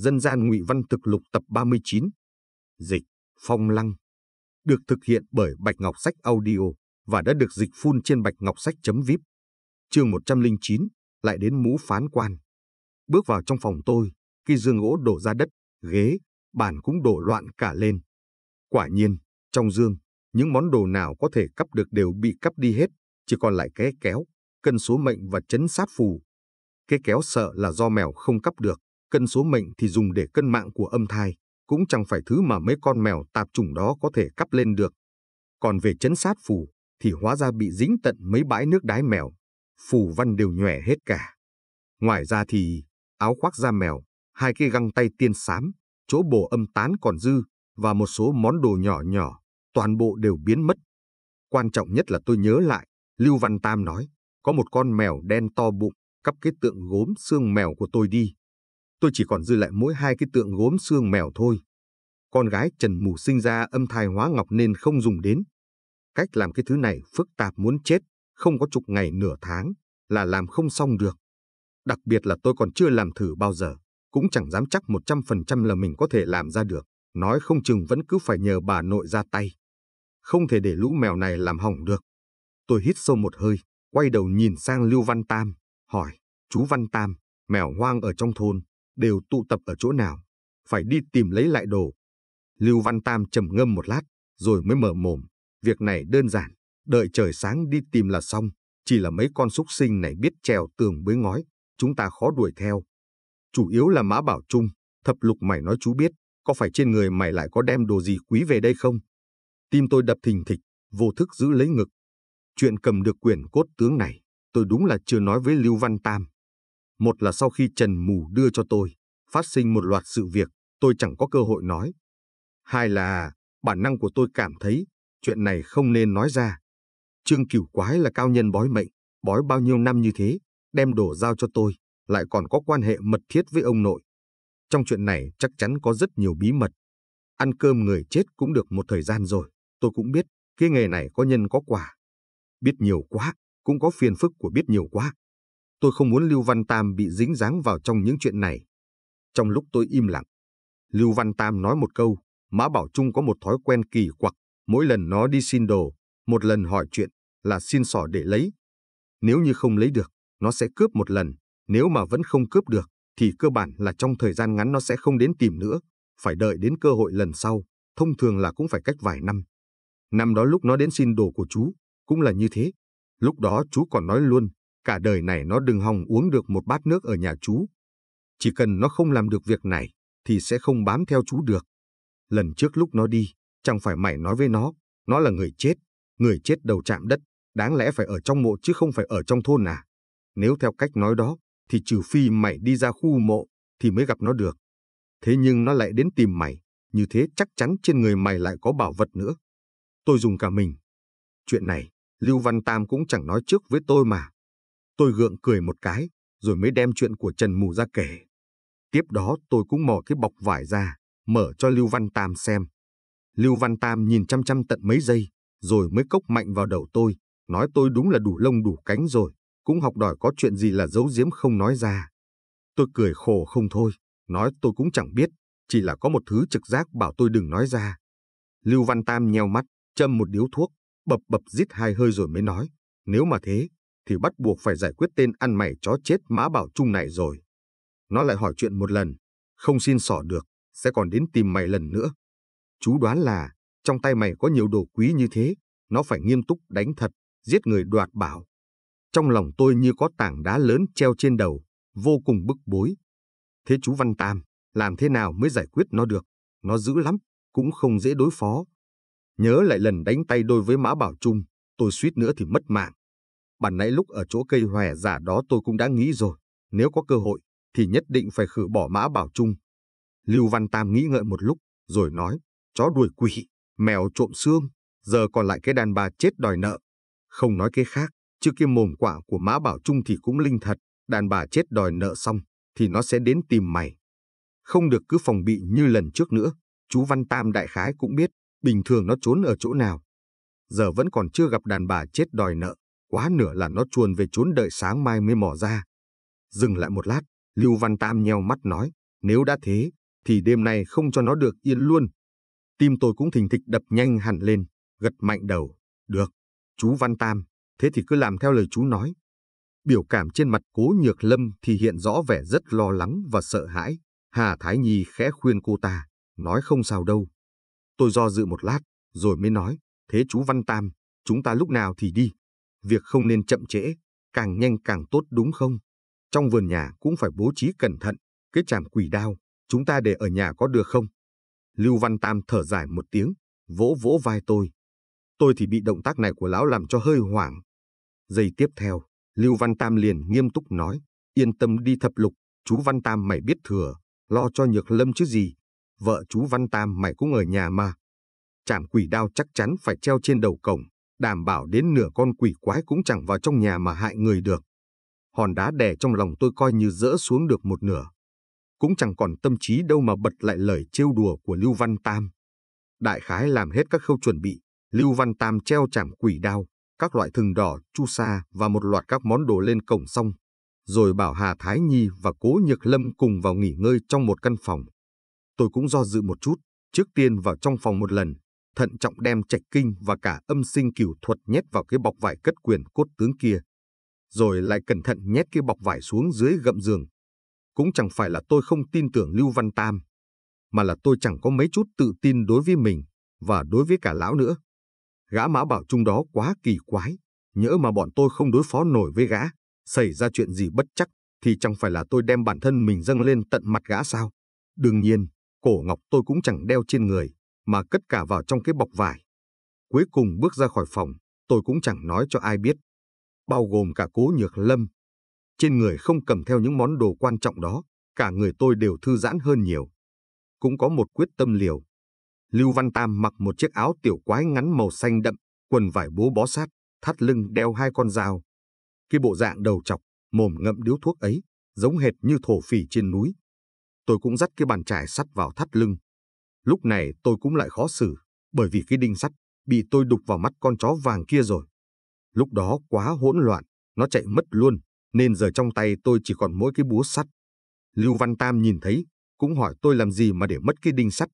dân gian ngụy văn thực lục tập 39, dịch Phong Lăng, được thực hiện bởi Bạch Ngọc Sách Audio và đã được dịch phun trên bạch ngọc sách.vip. chấm Chương 109, lại đến mũ phán quan. Bước vào trong phòng tôi, khi dương gỗ đổ ra đất, ghế, bàn cũng đổ loạn cả lên. Quả nhiên, trong dương, những món đồ nào có thể cắp được đều bị cắp đi hết, chỉ còn lại cái kéo, cân số mệnh và chấn sát phù. Cái kéo sợ là do mèo không cắp được, cân số mệnh thì dùng để cân mạng của âm thai, cũng chẳng phải thứ mà mấy con mèo tạp chủng đó có thể cắp lên được. Còn về chấn sát phù, thì hóa ra bị dính tận mấy bãi nước đái mèo, phù văn đều nhòe hết cả. Ngoài ra thì, áo khoác da mèo, hai cái găng tay tiên xám, chỗ bổ âm tán còn dư, và một số món đồ nhỏ nhỏ, toàn bộ đều biến mất. Quan trọng nhất là tôi nhớ lại, Lưu Văn Tam nói, có một con mèo đen to bụng, cắp cái tượng gốm xương mèo của tôi đi tôi chỉ còn dư lại mỗi hai cái tượng gốm xương mèo thôi. Con gái Trần Mù sinh ra âm thai hóa ngọc nên không dùng đến. Cách làm cái thứ này phức tạp muốn chết, không có chục ngày nửa tháng là làm không xong được. Đặc biệt là tôi còn chưa làm thử bao giờ, cũng chẳng dám chắc 100% là mình có thể làm ra được, nói không chừng vẫn cứ phải nhờ bà nội ra tay. Không thể để lũ mèo này làm hỏng được. Tôi hít sâu một hơi, quay đầu nhìn sang Lưu Văn Tam, hỏi, chú Văn Tam, mèo hoang ở trong thôn, đều tụ tập ở chỗ nào, phải đi tìm lấy lại đồ. Lưu Văn Tam trầm ngâm một lát, rồi mới mở mồm. Việc này đơn giản, đợi trời sáng đi tìm là xong. Chỉ là mấy con súc sinh này biết trèo tường bới ngói, chúng ta khó đuổi theo. Chủ yếu là Mã Bảo Trung, thập lục mày nói chú biết, có phải trên người mày lại có đem đồ gì quý về đây không? Tim tôi đập thình thịch, vô thức giữ lấy ngực. Chuyện cầm được quyển cốt tướng này, tôi đúng là chưa nói với Lưu Văn Tam. Một là sau khi Trần Mù đưa cho tôi, phát sinh một loạt sự việc, tôi chẳng có cơ hội nói. Hai là bản năng của tôi cảm thấy chuyện này không nên nói ra. Trương Cửu Quái là cao nhân bói mệnh, bói bao nhiêu năm như thế, đem đổ giao cho tôi, lại còn có quan hệ mật thiết với ông nội. Trong chuyện này chắc chắn có rất nhiều bí mật. Ăn cơm người chết cũng được một thời gian rồi, tôi cũng biết, cái nghề này có nhân có quả. Biết nhiều quá, cũng có phiền phức của biết nhiều quá. Tôi không muốn Lưu Văn Tam bị dính dáng vào trong những chuyện này. Trong lúc tôi im lặng, Lưu Văn Tam nói một câu, Mã Bảo Trung có một thói quen kỳ quặc, mỗi lần nó đi xin đồ, một lần hỏi chuyện là xin sỏ để lấy. Nếu như không lấy được, nó sẽ cướp một lần, nếu mà vẫn không cướp được, thì cơ bản là trong thời gian ngắn nó sẽ không đến tìm nữa, phải đợi đến cơ hội lần sau, thông thường là cũng phải cách vài năm. Năm đó lúc nó đến xin đồ của chú, cũng là như thế. Lúc đó chú còn nói luôn, cả đời này nó đừng hòng uống được một bát nước ở nhà chú. Chỉ cần nó không làm được việc này, thì sẽ không bám theo chú được. Lần trước lúc nó đi, chẳng phải mày nói với nó, nó là người chết, người chết đầu chạm đất, đáng lẽ phải ở trong mộ chứ không phải ở trong thôn à. Nếu theo cách nói đó, thì trừ phi mày đi ra khu mộ, thì mới gặp nó được. Thế nhưng nó lại đến tìm mày, như thế chắc chắn trên người mày lại có bảo vật nữa. Tôi dùng cả mình. Chuyện này, Lưu Văn Tam cũng chẳng nói trước với tôi mà. Tôi gượng cười một cái, rồi mới đem chuyện của Trần Mù ra kể. Tiếp đó tôi cũng mò cái bọc vải ra, mở cho Lưu Văn Tam xem. Lưu Văn Tam nhìn chăm chăm tận mấy giây, rồi mới cốc mạnh vào đầu tôi, nói tôi đúng là đủ lông đủ cánh rồi, cũng học đòi có chuyện gì là giấu giếm không nói ra. Tôi cười khổ không thôi, nói tôi cũng chẳng biết, chỉ là có một thứ trực giác bảo tôi đừng nói ra. Lưu Văn Tam nheo mắt, châm một điếu thuốc, bập bập rít hai hơi rồi mới nói, nếu mà thế, thì bắt buộc phải giải quyết tên ăn mày chó chết Mã Bảo Trung này rồi. Nó lại hỏi chuyện một lần, không xin sỏ được, sẽ còn đến tìm mày lần nữa. Chú đoán là, trong tay mày có nhiều đồ quý như thế, nó phải nghiêm túc đánh thật, giết người đoạt bảo. Trong lòng tôi như có tảng đá lớn treo trên đầu, vô cùng bức bối. Thế chú Văn Tam, làm thế nào mới giải quyết nó được? Nó dữ lắm, cũng không dễ đối phó. Nhớ lại lần đánh tay đôi với Mã Bảo Trung, tôi suýt nữa thì mất mạng. Bản nãy lúc ở chỗ cây hòe giả đó tôi cũng đã nghĩ rồi, nếu có cơ hội thì nhất định phải khử bỏ mã bảo trung. Lưu Văn Tam nghĩ ngợi một lúc, rồi nói, chó đuổi quỷ, mèo trộm xương, giờ còn lại cái đàn bà chết đòi nợ. Không nói cái khác, chứ cái mồm quả của mã bảo trung thì cũng linh thật, đàn bà chết đòi nợ xong, thì nó sẽ đến tìm mày. Không được cứ phòng bị như lần trước nữa, chú Văn Tam đại khái cũng biết, bình thường nó trốn ở chỗ nào. Giờ vẫn còn chưa gặp đàn bà chết đòi nợ, quá nửa là nó chuồn về trốn đợi sáng mai mới mò ra. Dừng lại một lát, Lưu Văn Tam nheo mắt nói, nếu đã thế, thì đêm nay không cho nó được yên luôn. Tim tôi cũng thình thịch đập nhanh hẳn lên, gật mạnh đầu, được, chú Văn Tam, thế thì cứ làm theo lời chú nói. Biểu cảm trên mặt cố nhược lâm thì hiện rõ vẻ rất lo lắng và sợ hãi. Hà Thái Nhi khẽ khuyên cô ta, nói không sao đâu. Tôi do dự một lát, rồi mới nói, thế chú Văn Tam, chúng ta lúc nào thì đi việc không nên chậm trễ, càng nhanh càng tốt đúng không? Trong vườn nhà cũng phải bố trí cẩn thận, cái chàm quỷ đao, chúng ta để ở nhà có được không? Lưu Văn Tam thở dài một tiếng, vỗ vỗ vai tôi. Tôi thì bị động tác này của lão làm cho hơi hoảng. Giây tiếp theo, Lưu Văn Tam liền nghiêm túc nói, yên tâm đi thập lục, chú Văn Tam mày biết thừa, lo cho nhược lâm chứ gì, vợ chú Văn Tam mày cũng ở nhà mà. Chảm quỷ đao chắc chắn phải treo trên đầu cổng, đảm bảo đến nửa con quỷ quái cũng chẳng vào trong nhà mà hại người được. Hòn đá đè trong lòng tôi coi như dỡ xuống được một nửa. Cũng chẳng còn tâm trí đâu mà bật lại lời trêu đùa của Lưu Văn Tam. Đại khái làm hết các khâu chuẩn bị, Lưu Văn Tam treo chảm quỷ đao, các loại thừng đỏ, chu sa và một loạt các món đồ lên cổng xong, rồi bảo Hà Thái Nhi và Cố Nhược Lâm cùng vào nghỉ ngơi trong một căn phòng. Tôi cũng do dự một chút, trước tiên vào trong phòng một lần, thận trọng đem trạch kinh và cả âm sinh cửu thuật nhét vào cái bọc vải cất quyền cốt tướng kia. Rồi lại cẩn thận nhét cái bọc vải xuống dưới gậm giường. Cũng chẳng phải là tôi không tin tưởng Lưu Văn Tam, mà là tôi chẳng có mấy chút tự tin đối với mình và đối với cả lão nữa. Gã mã bảo trung đó quá kỳ quái, nhỡ mà bọn tôi không đối phó nổi với gã, xảy ra chuyện gì bất chắc thì chẳng phải là tôi đem bản thân mình dâng lên tận mặt gã sao. Đương nhiên, cổ ngọc tôi cũng chẳng đeo trên người, mà cất cả vào trong cái bọc vải. Cuối cùng bước ra khỏi phòng, tôi cũng chẳng nói cho ai biết, bao gồm cả cố nhược lâm. Trên người không cầm theo những món đồ quan trọng đó, cả người tôi đều thư giãn hơn nhiều. Cũng có một quyết tâm liều. Lưu Văn Tam mặc một chiếc áo tiểu quái ngắn màu xanh đậm, quần vải bố bó sát, thắt lưng đeo hai con dao. Cái bộ dạng đầu chọc, mồm ngậm điếu thuốc ấy, giống hệt như thổ phỉ trên núi. Tôi cũng dắt cái bàn chải sắt vào thắt lưng, Lúc này tôi cũng lại khó xử, bởi vì cái đinh sắt bị tôi đục vào mắt con chó vàng kia rồi. Lúc đó quá hỗn loạn, nó chạy mất luôn, nên giờ trong tay tôi chỉ còn mỗi cái búa sắt. Lưu Văn Tam nhìn thấy, cũng hỏi tôi làm gì mà để mất cái đinh sắt.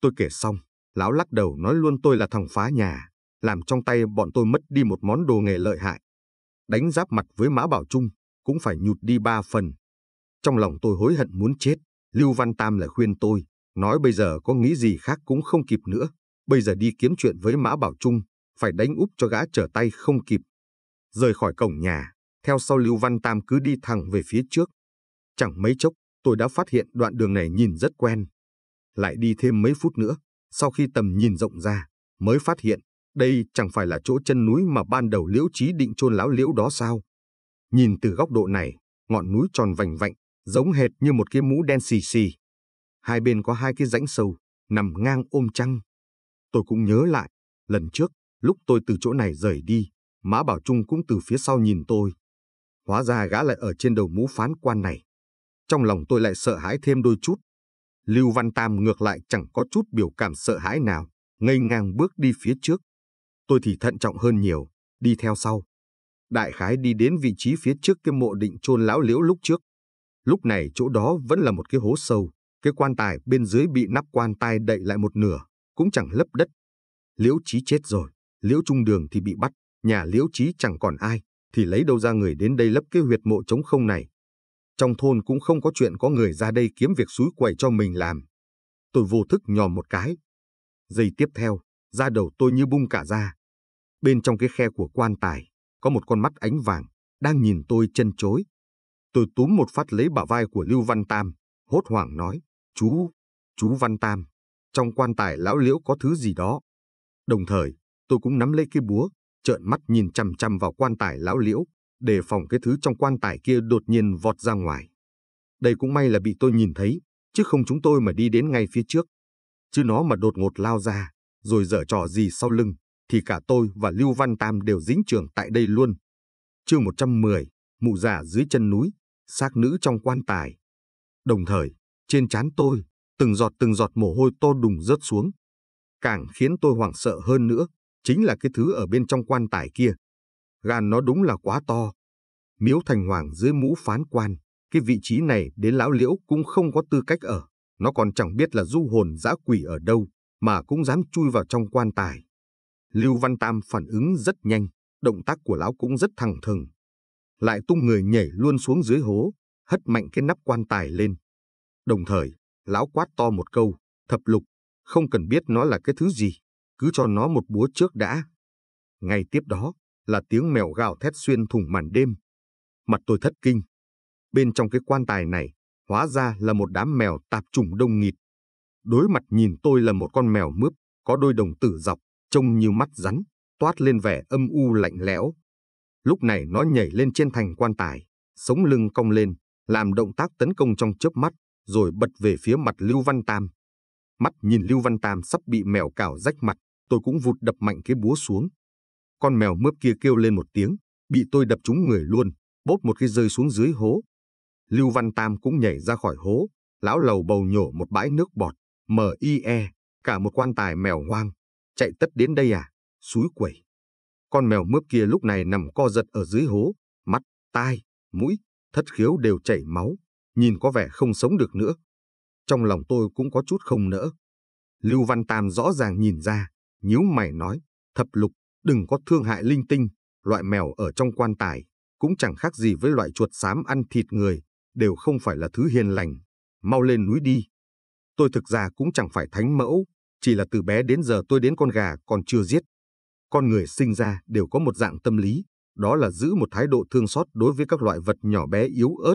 Tôi kể xong, lão lắc đầu nói luôn tôi là thằng phá nhà, làm trong tay bọn tôi mất đi một món đồ nghề lợi hại. Đánh giáp mặt với Mã Bảo Trung, cũng phải nhụt đi ba phần. Trong lòng tôi hối hận muốn chết, Lưu Văn Tam lại khuyên tôi, Nói bây giờ có nghĩ gì khác cũng không kịp nữa, bây giờ đi kiếm chuyện với Mã Bảo Trung, phải đánh úp cho gã trở tay không kịp. Rời khỏi cổng nhà, theo sau Lưu Văn Tam cứ đi thẳng về phía trước. Chẳng mấy chốc, tôi đã phát hiện đoạn đường này nhìn rất quen. Lại đi thêm mấy phút nữa, sau khi tầm nhìn rộng ra, mới phát hiện đây chẳng phải là chỗ chân núi mà ban đầu liễu Chí định chôn lão liễu đó sao. Nhìn từ góc độ này, ngọn núi tròn vành vạnh, giống hệt như một cái mũ đen xì xì, Hai bên có hai cái rãnh sâu, nằm ngang ôm trăng. Tôi cũng nhớ lại, lần trước, lúc tôi từ chỗ này rời đi, Mã Bảo Trung cũng từ phía sau nhìn tôi. Hóa ra gã lại ở trên đầu mũ phán quan này. Trong lòng tôi lại sợ hãi thêm đôi chút. Lưu Văn Tam ngược lại chẳng có chút biểu cảm sợ hãi nào, ngây ngang bước đi phía trước. Tôi thì thận trọng hơn nhiều, đi theo sau. Đại khái đi đến vị trí phía trước cái mộ định chôn lão liễu lúc trước. Lúc này chỗ đó vẫn là một cái hố sâu, cái quan tài bên dưới bị nắp quan tài đậy lại một nửa, cũng chẳng lấp đất. Liễu Chí chết rồi, Liễu Trung Đường thì bị bắt, nhà Liễu Chí chẳng còn ai, thì lấy đâu ra người đến đây lấp cái huyệt mộ trống không này. Trong thôn cũng không có chuyện có người ra đây kiếm việc suối quẩy cho mình làm. Tôi vô thức nhòm một cái. Giây tiếp theo, da đầu tôi như bung cả ra. Bên trong cái khe của quan tài, có một con mắt ánh vàng, đang nhìn tôi chân chối. Tôi túm một phát lấy bả vai của Lưu Văn Tam, hốt hoảng nói chú, chú Văn Tam, trong quan tài lão liễu có thứ gì đó. Đồng thời, tôi cũng nắm lấy cái búa, trợn mắt nhìn chằm chằm vào quan tài lão liễu, đề phòng cái thứ trong quan tài kia đột nhiên vọt ra ngoài. Đây cũng may là bị tôi nhìn thấy, chứ không chúng tôi mà đi đến ngay phía trước. Chứ nó mà đột ngột lao ra, rồi dở trò gì sau lưng, thì cả tôi và Lưu Văn Tam đều dính trường tại đây luôn. chương 110, mụ giả dưới chân núi, xác nữ trong quan tài. Đồng thời, trên trán tôi, từng giọt từng giọt mồ hôi to đùng rớt xuống. Càng khiến tôi hoảng sợ hơn nữa, chính là cái thứ ở bên trong quan tài kia. gàn nó đúng là quá to. Miếu Thành Hoàng dưới mũ phán quan, cái vị trí này đến lão liễu cũng không có tư cách ở. Nó còn chẳng biết là du hồn giã quỷ ở đâu, mà cũng dám chui vào trong quan tài. Lưu Văn Tam phản ứng rất nhanh, động tác của lão cũng rất thẳng thừng. Lại tung người nhảy luôn xuống dưới hố, hất mạnh cái nắp quan tài lên. Đồng thời, lão quát to một câu, thập lục, không cần biết nó là cái thứ gì, cứ cho nó một búa trước đã. Ngay tiếp đó là tiếng mèo gào thét xuyên thùng màn đêm. Mặt tôi thất kinh. Bên trong cái quan tài này, hóa ra là một đám mèo tạp chủng đông nghịt. Đối mặt nhìn tôi là một con mèo mướp, có đôi đồng tử dọc, trông như mắt rắn, toát lên vẻ âm u lạnh lẽo. Lúc này nó nhảy lên trên thành quan tài, sống lưng cong lên, làm động tác tấn công trong chớp mắt rồi bật về phía mặt Lưu Văn Tam. Mắt nhìn Lưu Văn Tam sắp bị mèo cào rách mặt, tôi cũng vụt đập mạnh cái búa xuống. Con mèo mướp kia kêu lên một tiếng, bị tôi đập trúng người luôn, bốp một cái rơi xuống dưới hố. Lưu Văn Tam cũng nhảy ra khỏi hố, lão lầu bầu nhổ một bãi nước bọt, m i e, cả một quan tài mèo hoang, chạy tất đến đây à, suối quẩy. Con mèo mướp kia lúc này nằm co giật ở dưới hố, mắt, tai, mũi, thất khiếu đều chảy máu, nhìn có vẻ không sống được nữa. Trong lòng tôi cũng có chút không nỡ. Lưu Văn Tam rõ ràng nhìn ra, nhíu mày nói, thập lục, đừng có thương hại linh tinh, loại mèo ở trong quan tài, cũng chẳng khác gì với loại chuột xám ăn thịt người, đều không phải là thứ hiền lành, mau lên núi đi. Tôi thực ra cũng chẳng phải thánh mẫu, chỉ là từ bé đến giờ tôi đến con gà còn chưa giết. Con người sinh ra đều có một dạng tâm lý, đó là giữ một thái độ thương xót đối với các loại vật nhỏ bé yếu ớt,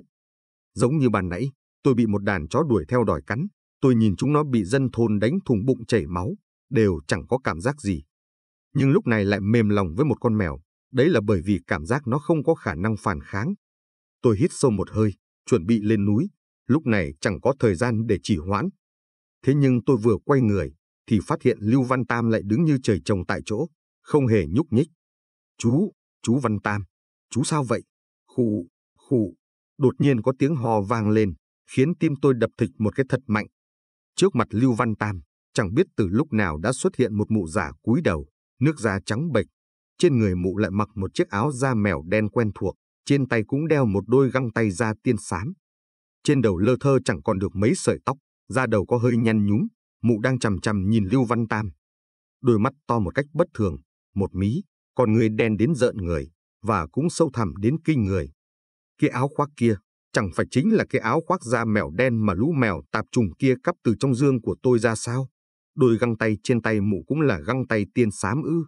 Giống như bàn nãy, tôi bị một đàn chó đuổi theo đòi cắn, tôi nhìn chúng nó bị dân thôn đánh thùng bụng chảy máu, đều chẳng có cảm giác gì. Nhưng lúc này lại mềm lòng với một con mèo, đấy là bởi vì cảm giác nó không có khả năng phản kháng. Tôi hít sâu một hơi, chuẩn bị lên núi, lúc này chẳng có thời gian để trì hoãn. Thế nhưng tôi vừa quay người, thì phát hiện Lưu Văn Tam lại đứng như trời trồng tại chỗ, không hề nhúc nhích. Chú, chú Văn Tam, chú sao vậy? Khụ, khụ, Đột nhiên có tiếng hò vang lên, khiến tim tôi đập thịch một cái thật mạnh. Trước mặt Lưu Văn Tam, chẳng biết từ lúc nào đã xuất hiện một mụ giả cúi đầu, nước da trắng bệch. Trên người mụ lại mặc một chiếc áo da mèo đen quen thuộc, trên tay cũng đeo một đôi găng tay da tiên xám. Trên đầu lơ thơ chẳng còn được mấy sợi tóc, da đầu có hơi nhăn nhúm, mụ đang chằm chằm nhìn Lưu Văn Tam. Đôi mắt to một cách bất thường, một mí, còn người đen đến giận người, và cũng sâu thẳm đến kinh người. Cái áo khoác kia chẳng phải chính là cái áo khoác da mèo đen mà lũ mèo tạp trùng kia cắp từ trong dương của tôi ra sao? Đôi găng tay trên tay mụ cũng là găng tay tiên xám ư.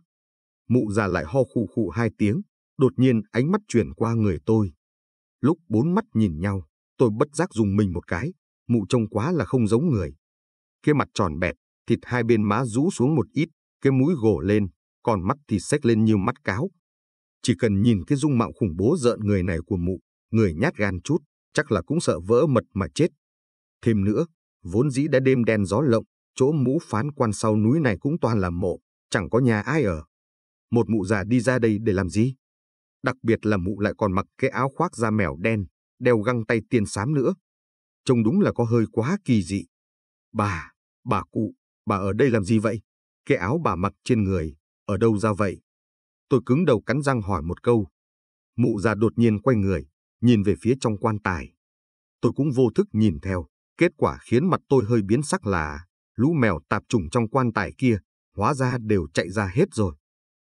Mụ già lại ho khụ khụ hai tiếng, đột nhiên ánh mắt chuyển qua người tôi. Lúc bốn mắt nhìn nhau, tôi bất giác dùng mình một cái, mụ trông quá là không giống người. Cái mặt tròn bẹt, thịt hai bên má rũ xuống một ít, cái mũi gồ lên, còn mắt thì xếch lên như mắt cáo. Chỉ cần nhìn cái dung mạo khủng bố rợn người này của mụ, người nhát gan chút, chắc là cũng sợ vỡ mật mà chết. Thêm nữa, vốn dĩ đã đêm đen gió lộng, chỗ mũ phán quan sau núi này cũng toàn là mộ, chẳng có nhà ai ở. Một mụ già đi ra đây để làm gì? Đặc biệt là mụ lại còn mặc cái áo khoác da mèo đen, đeo găng tay tiền xám nữa. Trông đúng là có hơi quá kỳ dị. Bà, bà cụ, bà ở đây làm gì vậy? Cái áo bà mặc trên người, ở đâu ra vậy? Tôi cứng đầu cắn răng hỏi một câu. Mụ già đột nhiên quay người, nhìn về phía trong quan tài. Tôi cũng vô thức nhìn theo, kết quả khiến mặt tôi hơi biến sắc là lũ mèo tạp trùng trong quan tài kia, hóa ra đều chạy ra hết rồi.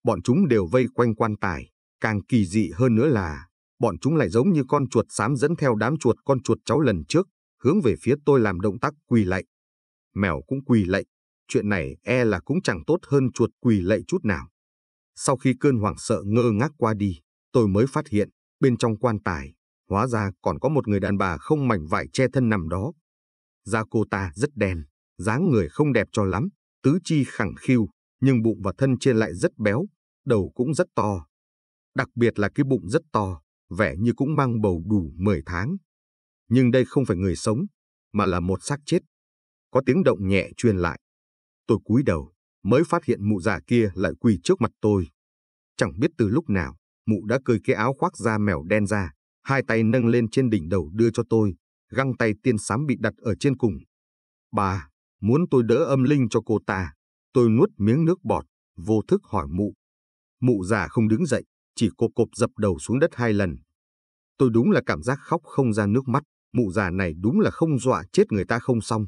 Bọn chúng đều vây quanh quan tài, càng kỳ dị hơn nữa là bọn chúng lại giống như con chuột xám dẫn theo đám chuột con chuột cháu lần trước, hướng về phía tôi làm động tác quỳ lạy. Mèo cũng quỳ lạy, chuyện này e là cũng chẳng tốt hơn chuột quỳ lạy chút nào. Sau khi cơn hoảng sợ ngơ ngác qua đi, tôi mới phát hiện, Bên trong quan tài, hóa ra còn có một người đàn bà không mảnh vải che thân nằm đó. Da cô ta rất đen, dáng người không đẹp cho lắm, tứ chi khẳng khiu, nhưng bụng và thân trên lại rất béo, đầu cũng rất to. Đặc biệt là cái bụng rất to, vẻ như cũng mang bầu đủ 10 tháng. Nhưng đây không phải người sống, mà là một xác chết. Có tiếng động nhẹ truyền lại. Tôi cúi đầu, mới phát hiện mụ già kia lại quỳ trước mặt tôi. Chẳng biết từ lúc nào, mụ đã cởi cái áo khoác da mèo đen ra, hai tay nâng lên trên đỉnh đầu đưa cho tôi, găng tay tiên sám bị đặt ở trên cùng. Bà, muốn tôi đỡ âm linh cho cô ta, tôi nuốt miếng nước bọt, vô thức hỏi mụ. Mụ già không đứng dậy, chỉ cộp cộp dập đầu xuống đất hai lần. Tôi đúng là cảm giác khóc không ra nước mắt, mụ già này đúng là không dọa chết người ta không xong.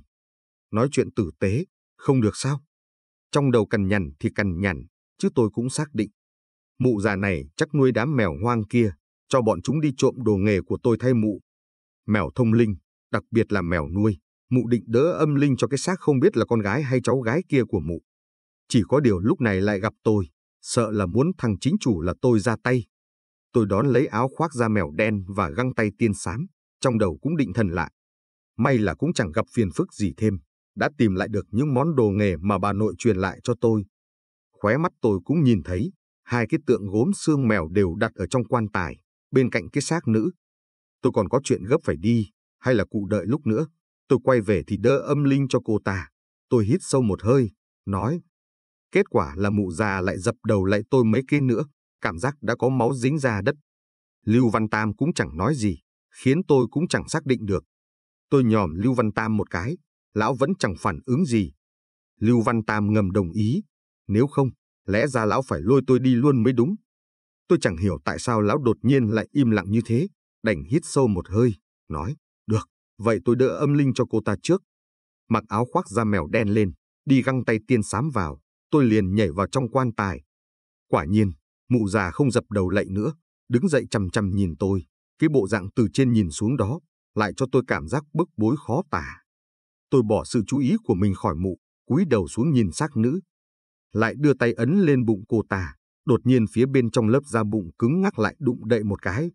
Nói chuyện tử tế, không được sao? Trong đầu cằn nhằn thì cằn nhằn, chứ tôi cũng xác định Mụ già này chắc nuôi đám mèo hoang kia, cho bọn chúng đi trộm đồ nghề của tôi thay mụ. Mèo thông linh, đặc biệt là mèo nuôi, mụ định đỡ âm linh cho cái xác không biết là con gái hay cháu gái kia của mụ. Chỉ có điều lúc này lại gặp tôi, sợ là muốn thằng chính chủ là tôi ra tay. Tôi đón lấy áo khoác da mèo đen và găng tay tiên sám, trong đầu cũng định thần lại. May là cũng chẳng gặp phiền phức gì thêm, đã tìm lại được những món đồ nghề mà bà nội truyền lại cho tôi. Khóe mắt tôi cũng nhìn thấy, hai cái tượng gốm xương mèo đều đặt ở trong quan tài, bên cạnh cái xác nữ. Tôi còn có chuyện gấp phải đi, hay là cụ đợi lúc nữa. Tôi quay về thì đỡ âm linh cho cô ta. Tôi hít sâu một hơi, nói. Kết quả là mụ già lại dập đầu lại tôi mấy cái nữa, cảm giác đã có máu dính ra đất. Lưu Văn Tam cũng chẳng nói gì, khiến tôi cũng chẳng xác định được. Tôi nhòm Lưu Văn Tam một cái, lão vẫn chẳng phản ứng gì. Lưu Văn Tam ngầm đồng ý, nếu không, Lẽ ra lão phải lôi tôi đi luôn mới đúng. Tôi chẳng hiểu tại sao lão đột nhiên lại im lặng như thế, đành hít sâu một hơi, nói, được, vậy tôi đỡ âm linh cho cô ta trước. Mặc áo khoác da mèo đen lên, đi găng tay tiên sám vào, tôi liền nhảy vào trong quan tài. Quả nhiên, mụ già không dập đầu lạy nữa, đứng dậy chằm chằm nhìn tôi, cái bộ dạng từ trên nhìn xuống đó, lại cho tôi cảm giác bức bối khó tả. Tôi bỏ sự chú ý của mình khỏi mụ, cúi đầu xuống nhìn xác nữ, lại đưa tay ấn lên bụng cô ta. Đột nhiên phía bên trong lớp da bụng cứng ngắc lại đụng đậy một cái.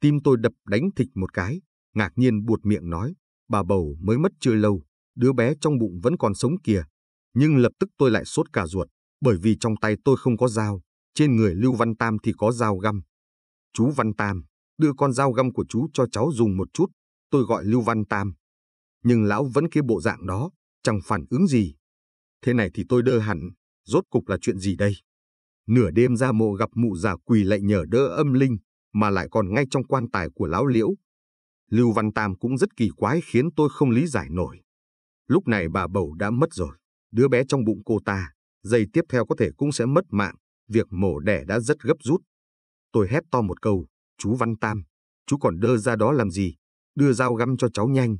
Tim tôi đập đánh thịch một cái, ngạc nhiên buột miệng nói, bà bầu mới mất chưa lâu, đứa bé trong bụng vẫn còn sống kìa. Nhưng lập tức tôi lại sốt cả ruột, bởi vì trong tay tôi không có dao, trên người Lưu Văn Tam thì có dao găm. Chú Văn Tam, đưa con dao găm của chú cho cháu dùng một chút, tôi gọi Lưu Văn Tam. Nhưng lão vẫn kia bộ dạng đó, chẳng phản ứng gì. Thế này thì tôi đơ hẳn, rốt cục là chuyện gì đây? Nửa đêm ra mộ gặp mụ giả quỳ lại nhờ đỡ âm linh, mà lại còn ngay trong quan tài của lão liễu. Lưu Văn Tam cũng rất kỳ quái khiến tôi không lý giải nổi. Lúc này bà bầu đã mất rồi, đứa bé trong bụng cô ta, giây tiếp theo có thể cũng sẽ mất mạng, việc mổ đẻ đã rất gấp rút. Tôi hét to một câu, chú Văn Tam, chú còn đơ ra đó làm gì, đưa dao găm cho cháu nhanh.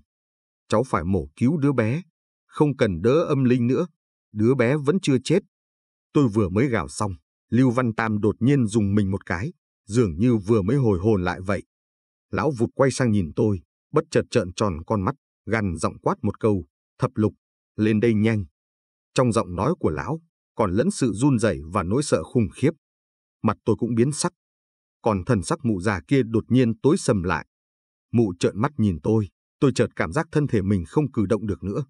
Cháu phải mổ cứu đứa bé, không cần đỡ âm linh nữa, đứa bé vẫn chưa chết, Tôi vừa mới gào xong, Lưu Văn Tam đột nhiên dùng mình một cái, dường như vừa mới hồi hồn lại vậy. Lão vụt quay sang nhìn tôi, bất chợt trợn tròn con mắt, gằn giọng quát một câu, thập lục, lên đây nhanh. Trong giọng nói của lão, còn lẫn sự run rẩy và nỗi sợ khủng khiếp. Mặt tôi cũng biến sắc, còn thần sắc mụ già kia đột nhiên tối sầm lại. Mụ trợn mắt nhìn tôi, tôi chợt cảm giác thân thể mình không cử động được nữa.